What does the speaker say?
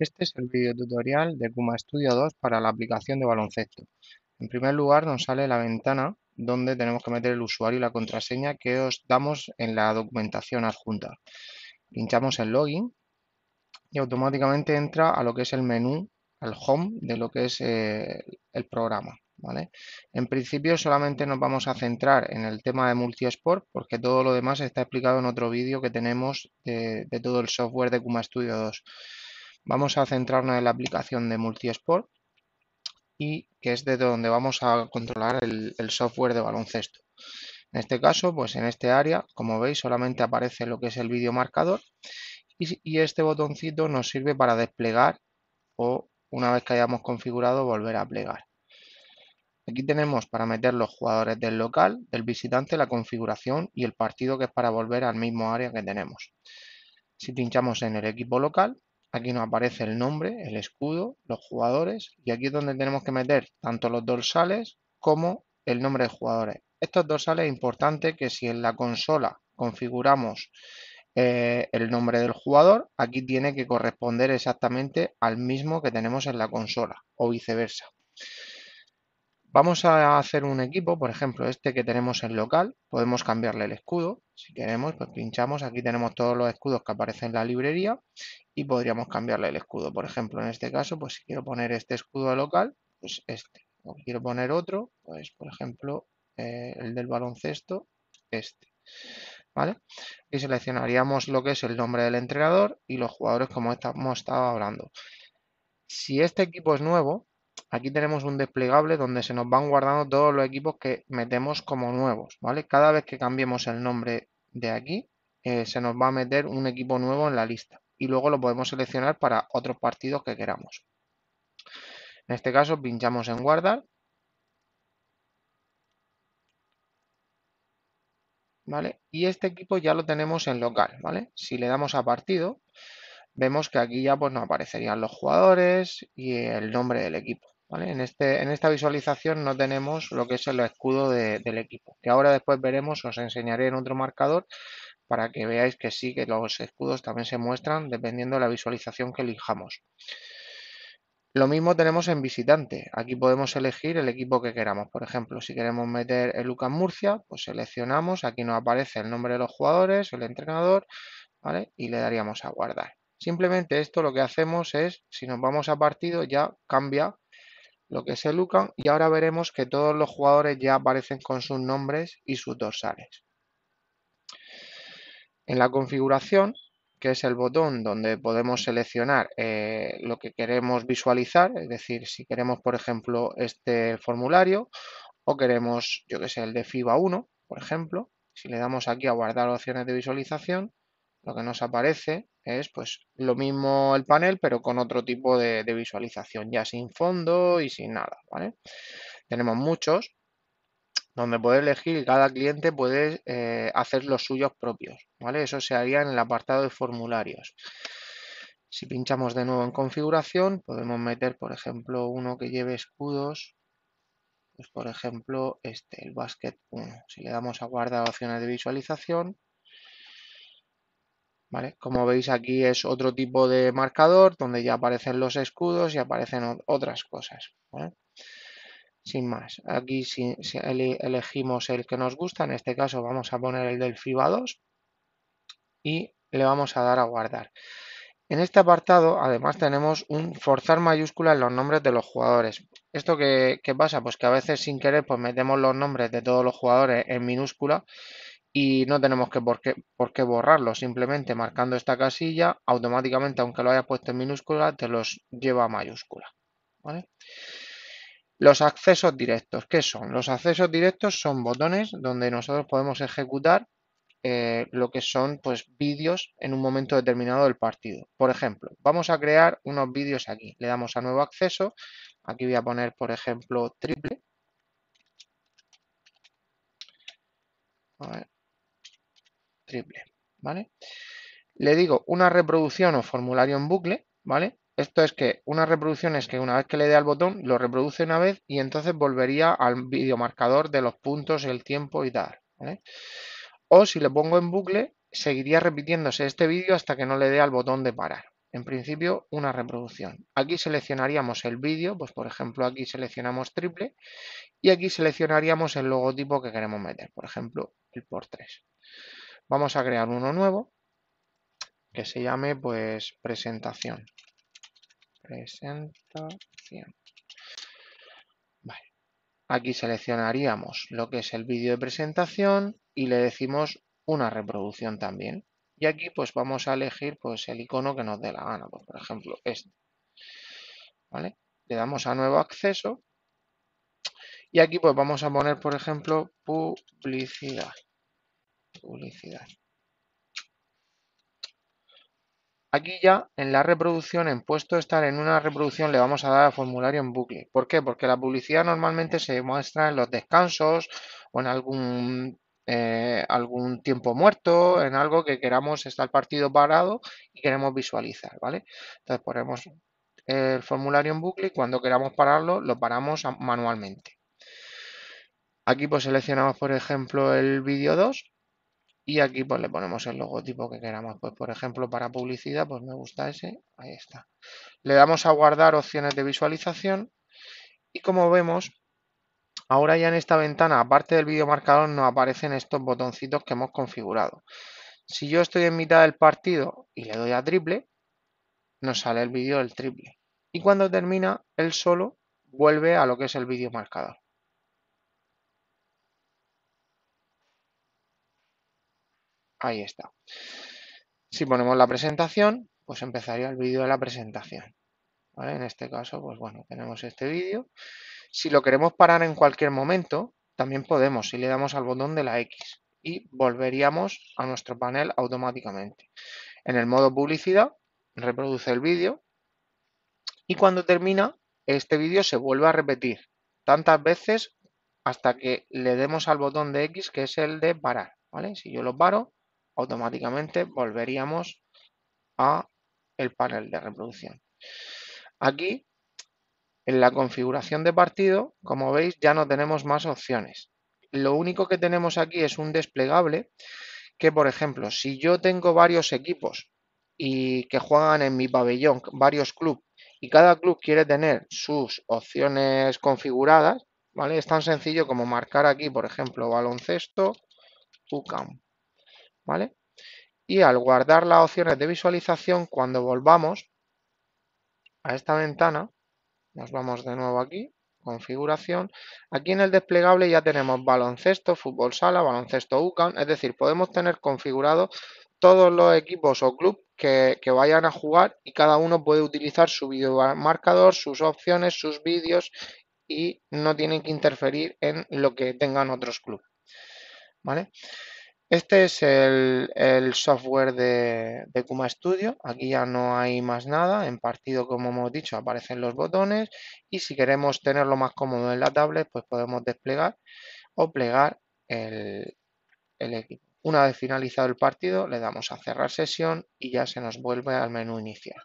Este es el video tutorial de Kuma Studio 2 para la aplicación de baloncesto. En primer lugar nos sale la ventana donde tenemos que meter el usuario y la contraseña que os damos en la documentación adjunta. Pinchamos en login y automáticamente entra a lo que es el menú, al home de lo que es eh, el programa. ¿vale? En principio solamente nos vamos a centrar en el tema de multisport porque todo lo demás está explicado en otro vídeo que tenemos de todo el software de Kuma Studio 2. Vamos a centrarnos en la aplicación de Multisport y que es de donde vamos a controlar el, software de baloncesto. En este caso, pues en este área, como veis, solamente aparece lo que es el vídeo marcador y, y este botoncito nos sirve para desplegar o una vez que hayamos configurado volver a plegar. Aquí tenemos para meter los jugadores del local, del visitante, la configuración y el partido que es para volver al mismo área que tenemos. Si pinchamos en el equipo local, Aquí nos aparece el nombre, el escudo, los jugadores y aquí es donde tenemos que meter tanto los dorsales como el nombre de jugadores. Estos dorsales es importante que si en la consola configuramos eh, el nombre del jugador, aquí tiene que corresponder exactamente al mismo que tenemos en la consola o viceversa. Vamos a hacer un equipo, por ejemplo, este que tenemos en local, podemos cambiarle el escudo, si queremos, pues pinchamos, aquí tenemos todos los escudos que aparecen en la librería y podríamos cambiarle el escudo, por ejemplo, en este caso, pues si quiero poner este escudo local, pues este, o quiero poner otro, pues por ejemplo, eh, el del baloncesto, este. ¿Vale? Y seleccionaríamos lo que es el nombre del entrenador y los jugadores como estamos estado hablando. Si este equipo es nuevo, Aquí tenemos un desplegable donde se nos van guardando todos los equipos que metemos como nuevos, ¿vale? Cada vez que cambiemos el nombre de aquí, eh, se nos va a meter un equipo nuevo en la lista. Y luego lo podemos seleccionar para otros partidos que queramos. En este caso pinchamos en guardar. Y este equipo ya lo tenemos en local, ¿vale? Si le damos a partido, vemos que aquí ya pues, nos aparecerían los jugadores y el nombre del equipo. Este, en, esta visualización no tenemos lo que es el escudo del equipo, que ahora después veremos, os enseñaré en otro marcador para que veáis que sí, que los escudos también se muestran dependiendo de la visualización que elijamos. Lo mismo tenemos en visitante. Aquí podemos elegir el equipo que queramos. Por ejemplo, si queremos meter el Lucas Murcia, pues seleccionamos. Aquí nos aparece el nombre de los jugadores, el entrenador, Y le daríamos a guardar. Simplemente esto lo que hacemos es, si nos vamos a partido, ya cambia lo que es el y ahora veremos que todos los jugadores ya aparecen con sus nombres y sus dorsales. En la configuración, que es el botón donde podemos seleccionar eh, lo que queremos visualizar, es decir, si queremos, por ejemplo, este formulario o queremos, yo que sé, el de FIBA 1, por ejemplo, si le damos aquí a guardar opciones de visualización, lo que nos aparece es pues lo mismo el panel, pero con otro tipo de, visualización, ya sin fondo y sin nada, Tenemos muchos, donde puede elegir, cada cliente puede eh, hacer los suyos propios, ¿vale? Eso se haría en el apartado de formularios. Si pinchamos de nuevo en configuración, podemos meter, por ejemplo, uno que lleve escudos, pues, por ejemplo, este, el basket 1. Si le damos a guardar opciones de visualización, como veis aquí es otro tipo de marcador donde ya aparecen los escudos y aparecen otras cosas. Sin más, aquí elegimos el que nos gusta, en este caso vamos a poner el del FIBA 2 y le vamos a dar a guardar. En este apartado además tenemos un forzar mayúscula en los nombres de los jugadores. ¿Esto qué, pasa? Pues que a veces sin querer pues metemos los nombres de todos los jugadores en minúscula y no tenemos que por, qué, borrarlo, simplemente marcando esta casilla, automáticamente, aunque lo hayas puesto en minúscula, te los lleva a mayúscula. Los accesos directos, ¿qué son? Los accesos directos son botones donde nosotros podemos ejecutar eh, lo que son pues vídeos en un momento determinado del partido. Por ejemplo, vamos a crear unos vídeos aquí. Le damos a nuevo acceso. Aquí voy a poner, por ejemplo, triple triple, ¿vale? Le digo una reproducción o formulario en bucle, ¿vale? Esto es que una reproducción es que una vez que le dé al botón, lo reproduce una vez y entonces volvería al marcador de los puntos, el tiempo y tal, O si le pongo en bucle, seguiría repitiéndose este vídeo hasta que no le dé al botón de parar. En principio, una reproducción. Aquí seleccionaríamos el vídeo, pues por ejemplo aquí seleccionamos triple y aquí seleccionaríamos el logotipo que queremos meter, por ejemplo el por 3 Vamos a crear uno nuevo que se llame pues presentación. Presentación. Aquí seleccionaríamos lo que es el vídeo de presentación y le decimos una reproducción también. Y aquí pues vamos a elegir pues el icono que nos dé la gana, pues, por ejemplo este. ¿Vale? Le damos a nuevo acceso y aquí pues vamos a poner por ejemplo publicidad publicidad. Aquí ya en la reproducción, en puesto estar en una reproducción, le vamos a dar a formulario en bucle. ¿Por qué? Porque la publicidad normalmente se muestra en los descansos o en algún, eh, algún tiempo muerto, en algo que queramos, estar el partido parado y queremos visualizar, ¿vale? Entonces ponemos el formulario en bucle y cuando queramos pararlo, lo paramos manualmente. Aquí pues seleccionamos, por ejemplo, el vídeo 2 y aquí pues le ponemos el logotipo que queramos. Pues por ejemplo para publicidad, pues me gusta ese. Ahí está. Le damos a guardar opciones de visualización. Y como vemos, ahora ya en esta ventana, aparte del video marcador, nos aparecen estos botoncitos que hemos configurado. Si yo estoy en mitad del partido y le doy a triple, nos sale el vídeo del triple. Y cuando termina, él solo vuelve a lo que es el vídeo marcador. Ahí está. Si ponemos la presentación, pues empezaría el vídeo de la presentación. En este caso, pues bueno, tenemos este vídeo. Si lo queremos parar en cualquier momento, también podemos, si le damos al botón de la X y volveríamos a nuestro panel automáticamente. En el modo publicidad, reproduce el vídeo y cuando termina, este vídeo se vuelve a repetir tantas veces hasta que le demos al botón de X, que es el de parar. ¿vale? Si yo lo paro, automáticamente volveríamos a el panel de reproducción. Aquí, en la configuración de partido, como veis, ya no tenemos más opciones. Lo único que tenemos aquí es un desplegable que, por ejemplo, si yo tengo varios equipos y que juegan en mi pabellón, varios clubes, y cada club quiere tener sus opciones configuradas, ¿vale? Es tan sencillo como marcar aquí, por ejemplo, baloncesto, UCAM. ¿vale? Y al guardar las opciones de visualización, cuando volvamos a esta ventana, nos vamos de nuevo aquí, configuración. Aquí en el desplegable ya tenemos baloncesto, fútbol sala, baloncesto UCAN, es decir, podemos tener configurados todos los equipos o club que, vayan a jugar y cada uno puede utilizar su marcador, sus opciones, sus vídeos y no tienen que interferir en lo que tengan otros clubes. ¿Vale? Este es el, software de, de, Kuma Studio. Aquí ya no hay más nada. En partido, como hemos dicho, aparecen los botones. Y si queremos tenerlo más cómodo en la tablet, pues podemos desplegar o plegar el, equipo. Una vez finalizado el partido, le damos a cerrar sesión y ya se nos vuelve al menú inicial.